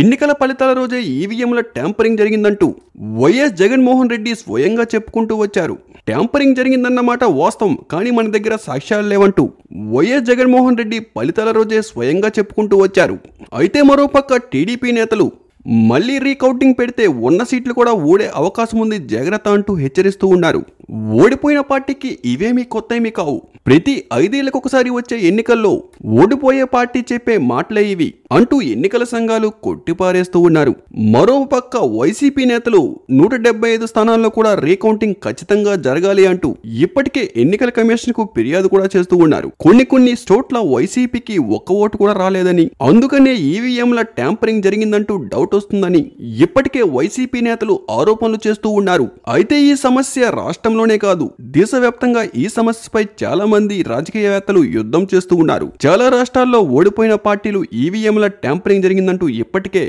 ఎన్నికల ఫలితాల రోజే ఈవీఎంల ట్యాంపరింగ్ జరిగిందంటూ వైఎస్ జగన్మోహన్ రెడ్డి స్వయంగా చెప్పుకుంటూ వచ్చారు ట్యాంపరింగ్ జరిగిందన్నమాట వాస్తవం కానీ మన దగ్గర సాక్ష్యాలు లేవంటూ వైఎస్ జగన్మోహన్ రెడ్డి ఫలితాల రోజే స్వయంగా చెప్పుకుంటూ వచ్చారు అయితే మరోపక్క టీడీపీ నేతలు మళ్లీ రీకౌంటింగ్ పెడితే ఉన్న సీట్లు కూడా ఓడే అవకాశం ఉంది జాగ్రత్త అంటూ హెచ్చరిస్తూ ఉన్నారు ఓడిపోయిన పార్టీకి ఇవేమీ కొత్తవి కావు ప్రతి ఒకసారి వచ్చే ఎన్నికల్లో ఓడిపోయే పార్టీ చెప్పే మాటలే ఇవి అంటూ ఎన్నికల సంఘాలు కొట్టిపారేస్తూ ఉన్నారు మరోపక్క వైసీపీ నేతలు నూట డెబ్బై ఐదు స్థానాల్లో కూడా రీకౌంటింగ్ ఖచ్చితంగా జరగాలి అంటూ ఇప్పటికే ఎన్నికల కమిషన్ కు ఫిర్యాదు కూడా చేస్తూ ఉన్నారు కొన్ని కొన్ని చోట్ల వైసీపీకి ఒక్క ఓటు కూడా రాలేదని అందుకనే ఈవీఎంల ట్యాంపరింగ్ జరిగిందంటూ డౌట్ వస్తుందని ఇప్పటికే వైసీపీ నేతలు ఆరోపణలు చేస్తూ ఉన్నారు అయితే ఈ సమస్య రాష్ట్రంలోనే కాదు దేశవ్యాప్తంగా ఈ సమస్యపై చాలా మంది రాజకీయవేత్తలు యుద్ధం చేస్తూ ఉన్నారు చాలా రాష్ట్రాల్లో ఓడిపోయిన పార్టీలు ఈవీఎంల ట్యాంపరింగ్ జరిగిందంటూ ఇప్పటికే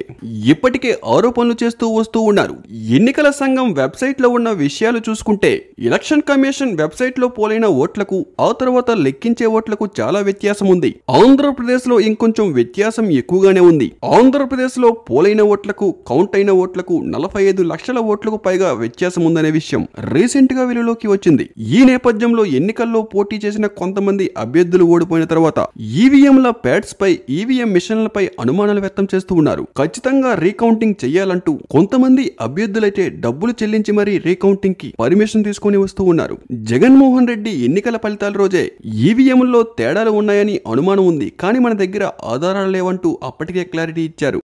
ఇప్పటికే ఆరోపణలు చేస్తూ వస్తూ ఉన్నారు ఎన్నికల సంఘం వెబ్సైట్లో ఉన్న విషయాలు చూసుకుంటే ఎలక్షన్ కమిషన్ వెబ్సైట్లో పోలైన ఓట్లకు ఆ తర్వాత లెక్కించే ఓట్లకు చాలా వ్యత్యాసం ఉంది ఆంధ్రప్రదేశ్లో ఇంకొంచెం వ్యత్యాసం ఎక్కువగానే ఉంది ఆంధ్రప్రదేశ్లో పోలైన ఓట్లకు కౌంట్ అయిన ఓట్లకు నలభై ఐదు లక్షల ఓట్లకు పైగా వ్యత్యాసం ఉందనే విషయం రీసెంట్గా వెలుగులోకి వచ్చింది ఈ నేపథ్యంలో ఎన్నికల్లో పోటీ చేసిన కొంతమంది అభ్యర్థులు ఓడిపోయిన తర్వాత ఈవీఎంల ప్యాడ్స్పై ఈవీఎం మిషన్లపై అనుమానాలు వ్యక్తం చేస్తూ ఉన్నారు ఖచ్చితంగా రీకౌంటింగ్ చేయాలంటూ కొంతమంది అభ్యర్థులైతే డబ్బులు చెల్లించి మరీ రీకౌంటింగ్ కి పర్మిషన్ తీసుకుని వస్తూ ఉన్నారు జగన్మోహన్ రెడ్డి ఎన్నికల ఫలితాల రోజే ఈవీఎంలో తేడాలు ఉన్నాయని అనుమానం ఉంది కానీ మన దగ్గర ఆధారాలు లేవంటూ అప్పటికే క్లారిటీ ఇచ్చారు